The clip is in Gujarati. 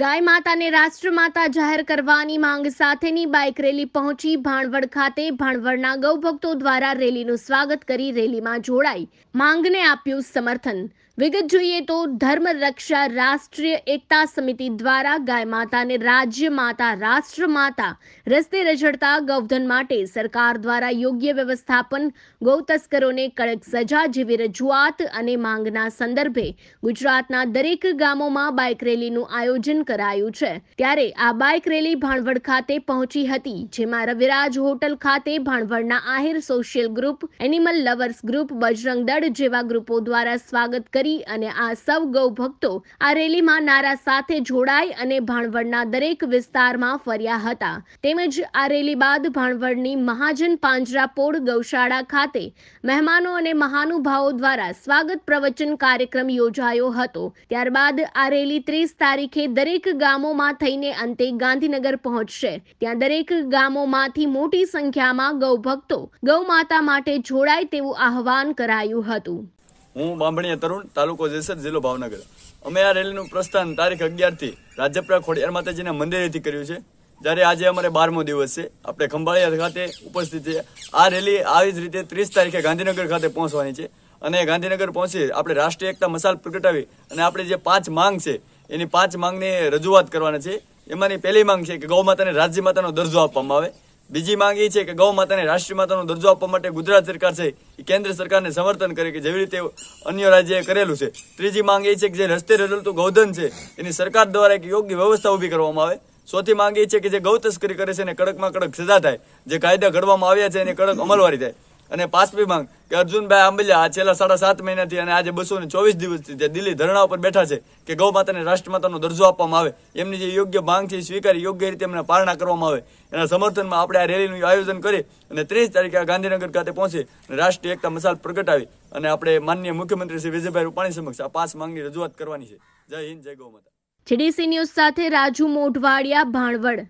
ગાય માતાને રાષ્ટ્રમાતા જાહેર કરવાની માંગ સાથેની બાઇક રેલી પહોંચી ભાણવડ ખાતે ભાણવડના ગૌભક્તો દ્વારા રેલીનું સ્વાગત કરી રેલીમાં જોડાઈ માંગને આપ્યું સમર્થન વિગત જોઈએ તો ધર્મ રક્ષા રાષ્ટ્રીય એકતા સમિતિ દ્વારા ગાય માતાને રાજ્ય માતા રાષ્ટ્ર માતા રસ્તે રજડતા ગૌધન માટે સરકાર દ્વારા યોગ્ય વ્યવસ્થાપન ગૌ તસ્કરોને કડક સજા જેવી રજૂઆત અને માંગના સંદર્ભે ગુજરાતના દરેક ગામોમાં બાઇક રેલીનું આયોજન કરાયું છે ત્યારે આ બાઇક રેલી ભાણવડ ખાતે પહોંચી હતી જેમાં રવિરાજ હોટલ ખાતે ભાણવડના Ahir social group animal lovers group Bajrang Dal જેવા ગ્રુપો દ્વારા સ્વાગત કરી મોદી અને આ સૌ ગૌ ભક્તો આ રેલીમાં નારા સાથે જોડાઈ અને ભાણવડના દરેક વિસ્તારમાં ફર્યા હતા તેમજ આ રેલી બાદ ભાણવડની મહાજન પાંજરાપોળ ગૌશાળા ખાતે મહેમાનો અને મહાનુભાવો દ્વારા સ્વાગત પ્રવચન કાર્યક્રમ યોજાયો હતો ત્યારબાદ આ રેલી ત્રીસ તારીખે દરેક ગામોમાં થઈને અંતે ગાંધીનગર પહોંચશે ત્યાં દરેક ગામોમાંથી મોટી સંખ્યામાં ગૌભક્તો ગૌમાતા માટે જોડાય તેવું આહવાન કરાયું હતું હું બાંભણીયા તરુણ તાલુકો જેસર જિલ્લો ભાવનગર અમે આ રેલીનું પ્રસ્થાન તારીખ અગિયારથી રાજ્યપ્રા ખોડિયાર માતાજીના મંદિરેથી કર્યું છે જ્યારે આજે અમારે બારમો દિવસ છે આપણે ખંભાળિયા ખાતે ઉપસ્થિત છે આ રેલી આવી જ રીતે ત્રીસ તારીખે ગાંધીનગર ખાતે પહોંચવાની છે અને ગાંધીનગર પહોંચી આપણે રાષ્ટ્રીય એકતા મસાલ પ્રગટાવી અને આપણે જે પાંચ માંગ છે એની પાંચ માંગની રજૂઆત કરવાની છે એમાંની પહેલી માંગ છે કે ગૌ માતાને રાજ્ય માતાનો દરજ્જો આપવામાં આવે બીજી માંગ એ છે કે ગૌ માતાને રાષ્ટ્રીય માતાનો દરજ્જો આપવા માટે ગુજરાત સરકાર છે એ કેન્દ્ર સરકારને સમર્થન કરે કે જેવી રીતે અન્ય રાજ્યએ કરેલું છે ત્રીજી માંગ એ છે કે જે રસ્તે રજલતું ગૌધન છે એની સરકાર દ્વારા એક યોગ્ય વ્યવસ્થા ઊભી કરવામાં આવે ચોથી માંગ એ છે કે જે ગૌ તસ્કરી કરે છે એને કડકમાં કડક સજા થાય જે કાયદા ઘડવામાં આવ્યા છે એને કડક અમલવારી થાય અને પાંચમી માંગ કે અર્જુનભાઈ આંબલિયા આ છેલ્લા સાડા સાત મહિનાથી અને આજે બસો ને ચોવીસ દિવસથી જે દિલ્હી ધરણા ઉપર બેઠા છે કે ગૌ માતાને રાષ્ટ્રમાતાનો દરજ્જો આપવામાં આવે એમની જે યોગ્ય માંગ છે સ્વીકારી યોગ્ય રીતે એમને પારણા કરવામાં આવે એના સમર્થનમાં આપણે આ રેલીનું આયોજન કરી અને ત્રીસ તારીખે આ ગાંધીનગર ખાતે પહોંચી અને રાષ્ટ્રીય એકતા મસાલ પ્રગટાવી અને આપણે માનનીય મુખ્યમંત્રી શ્રી વિજયભાઈ રૂપાણી સમક્ષ આ પાંચ માંગની રજૂઆત કરવાની છે જય હિન્દ જય ગૌ માતા જીડીસી ન્યૂઝ સાથે રાજુ મોઢવાડિયા ભાણવડ